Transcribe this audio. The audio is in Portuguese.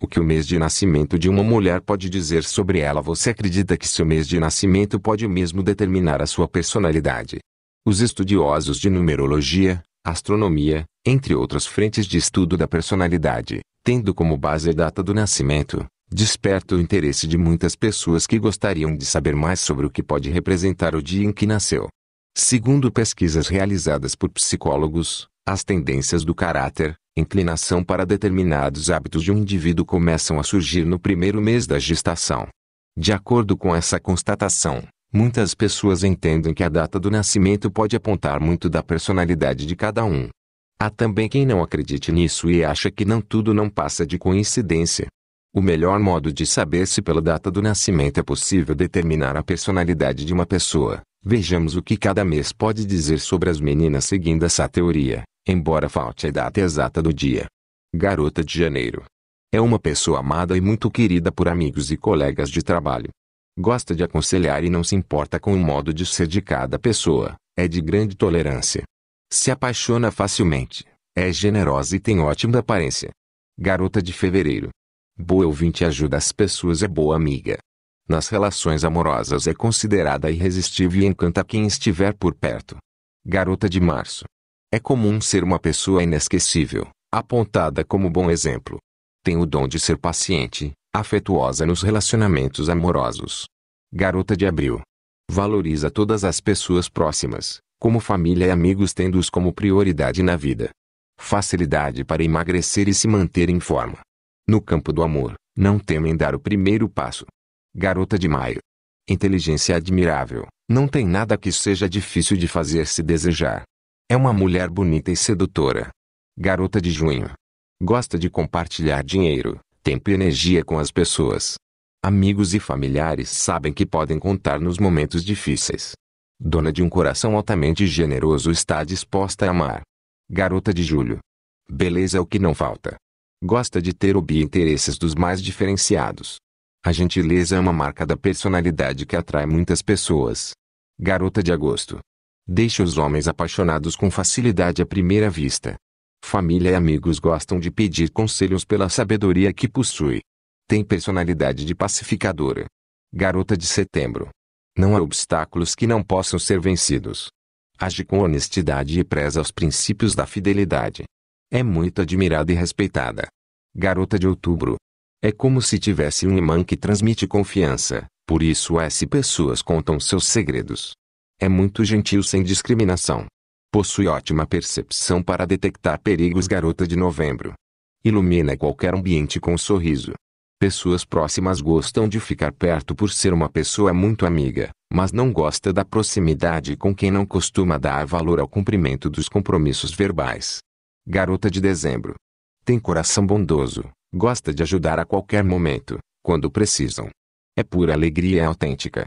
O que o mês de nascimento de uma mulher pode dizer sobre ela, você acredita que seu mês de nascimento pode mesmo determinar a sua personalidade? Os estudiosos de numerologia, astronomia, entre outras frentes de estudo da personalidade, tendo como base a data do nascimento, desperta o interesse de muitas pessoas que gostariam de saber mais sobre o que pode representar o dia em que nasceu. Segundo pesquisas realizadas por psicólogos, as tendências do caráter, inclinação para determinados hábitos de um indivíduo começam a surgir no primeiro mês da gestação. De acordo com essa constatação, muitas pessoas entendem que a data do nascimento pode apontar muito da personalidade de cada um. Há também quem não acredite nisso e acha que não tudo não passa de coincidência. O melhor modo de saber se pela data do nascimento é possível determinar a personalidade de uma pessoa. Vejamos o que cada mês pode dizer sobre as meninas seguindo essa teoria embora falte a data exata do dia. Garota de Janeiro. É uma pessoa amada e muito querida por amigos e colegas de trabalho. Gosta de aconselhar e não se importa com o modo de ser de cada pessoa, é de grande tolerância. Se apaixona facilmente, é generosa e tem ótima aparência. Garota de Fevereiro. Boa ouvinte ajuda as pessoas, é boa amiga. Nas relações amorosas é considerada irresistível e encanta quem estiver por perto. Garota de Março. É comum ser uma pessoa inesquecível, apontada como bom exemplo. Tem o dom de ser paciente, afetuosa nos relacionamentos amorosos. Garota de abril. Valoriza todas as pessoas próximas, como família e amigos tendo-os como prioridade na vida. Facilidade para emagrecer e se manter em forma. No campo do amor, não temem dar o primeiro passo. Garota de maio. Inteligência admirável, não tem nada que seja difícil de fazer se desejar. É uma mulher bonita e sedutora. Garota de junho. Gosta de compartilhar dinheiro, tempo e energia com as pessoas. Amigos e familiares sabem que podem contar nos momentos difíceis. Dona de um coração altamente generoso está disposta a amar. Garota de julho. Beleza é o que não falta. Gosta de ter hobby e interesses dos mais diferenciados. A gentileza é uma marca da personalidade que atrai muitas pessoas. Garota de agosto. Deixa os homens apaixonados com facilidade à primeira vista. Família e amigos gostam de pedir conselhos pela sabedoria que possui. Tem personalidade de pacificadora. Garota de setembro. Não há obstáculos que não possam ser vencidos. Age com honestidade e preza os princípios da fidelidade. É muito admirada e respeitada. Garota de outubro. É como se tivesse um imã que transmite confiança, por isso as pessoas contam seus segredos. É muito gentil sem discriminação. Possui ótima percepção para detectar perigos garota de novembro. Ilumina qualquer ambiente com um sorriso. Pessoas próximas gostam de ficar perto por ser uma pessoa muito amiga, mas não gosta da proximidade com quem não costuma dar valor ao cumprimento dos compromissos verbais. Garota de dezembro. Tem coração bondoso, gosta de ajudar a qualquer momento, quando precisam. É pura alegria autêntica,